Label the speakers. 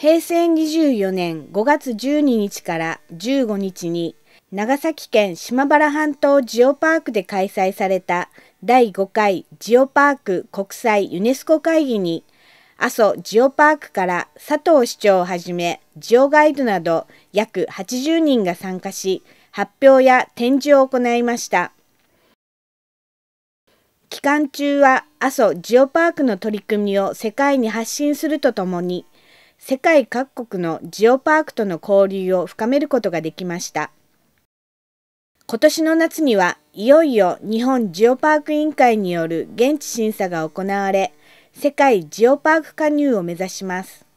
Speaker 1: 平成24年5月12日から15日に長崎県島原半島ジオパークで開催された第5回ジオパーク国際ユネスコ会議に阿蘇ジオパークから佐藤市長をはじめジオガイドなど約80人が参加し発表や展示を行いました期間中は阿蘇ジオパークの取り組みを世界に発信するとともに世界各国のジオパークとの交流を深めることができました。今年の夏にはいよいよ日本ジオパーク委員会による現地審査が行われ、世界ジオパーク加入を目指します。